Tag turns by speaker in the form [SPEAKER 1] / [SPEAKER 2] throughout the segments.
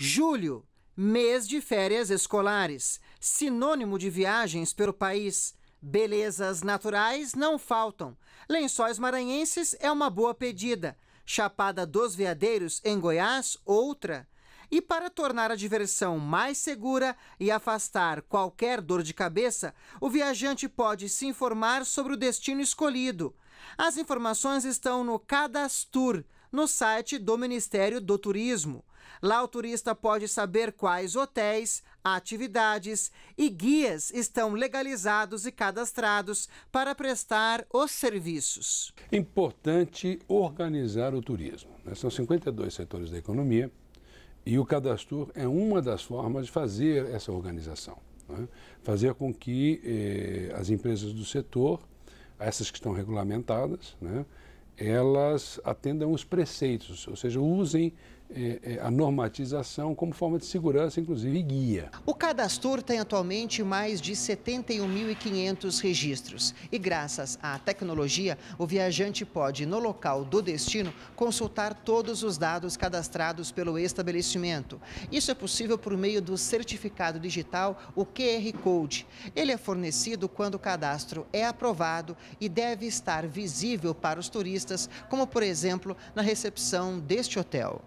[SPEAKER 1] Julho, mês de férias escolares, sinônimo de viagens pelo país. Belezas naturais não faltam. Lençóis maranhenses é uma boa pedida. Chapada dos Veadeiros, em Goiás, outra. E para tornar a diversão mais segura e afastar qualquer dor de cabeça, o viajante pode se informar sobre o destino escolhido. As informações estão no Cadastur, no site do Ministério do Turismo. Lá o turista pode saber quais hotéis, atividades e guias estão legalizados e cadastrados para prestar os serviços.
[SPEAKER 2] Importante organizar o turismo. Né? São 52 setores da economia e o cadastro é uma das formas de fazer essa organização. Né? Fazer com que eh, as empresas do setor, essas que estão regulamentadas, né, elas atendam os preceitos, ou seja, usem é, é, a normatização como forma de segurança, inclusive guia.
[SPEAKER 1] O Cadastur tem atualmente mais de 71.500 registros e, graças à tecnologia, o viajante pode, no local do destino, consultar todos os dados cadastrados pelo estabelecimento. Isso é possível por meio do certificado digital, o QR Code. Ele é fornecido quando o cadastro é aprovado e deve estar visível para os turistas, como, por exemplo, na recepção deste hotel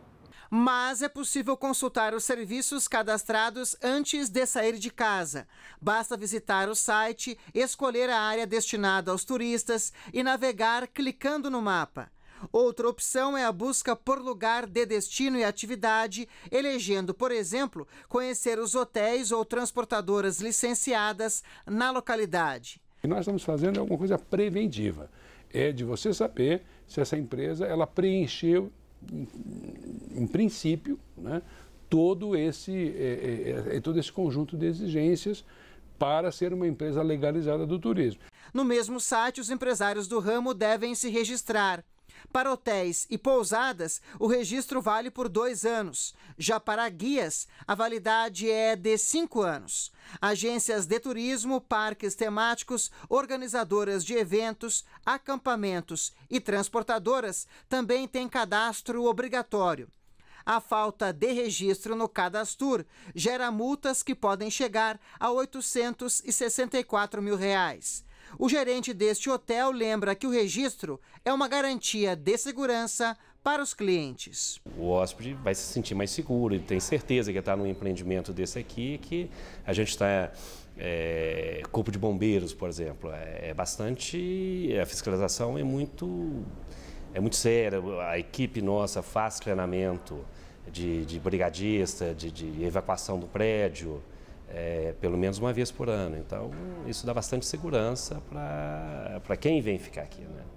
[SPEAKER 1] mas é possível consultar os serviços cadastrados antes de sair de casa. Basta visitar o site, escolher a área destinada aos turistas e navegar clicando no mapa. Outra opção é a busca por lugar de destino e atividade, elegendo, por exemplo, conhecer os hotéis ou transportadoras licenciadas
[SPEAKER 2] na localidade. O que nós estamos fazendo é alguma coisa preventiva. É de você saber se essa empresa ela preencheu em princípio, né, todo, esse, é, é, é, todo esse conjunto de exigências para ser uma empresa legalizada do turismo.
[SPEAKER 1] No mesmo site, os empresários do ramo devem se registrar. Para hotéis e pousadas, o registro vale por dois anos. Já para guias, a validade é de cinco anos. Agências de turismo, parques temáticos, organizadoras de eventos, acampamentos e transportadoras também têm cadastro obrigatório. A falta de registro no Cadastur gera multas que podem chegar a 864 mil reais. O gerente deste hotel lembra que o registro é uma garantia de segurança para os clientes.
[SPEAKER 3] O hóspede vai se sentir mais seguro, ele tem certeza que está num empreendimento desse aqui, que a gente está. É, corpo de bombeiros, por exemplo, é, é bastante. A fiscalização é muito é muito séria. A equipe nossa faz treinamento de, de brigadista, de, de evacuação do prédio, é, pelo menos uma vez por ano. Então, isso dá bastante segurança para quem vem ficar aqui. Né?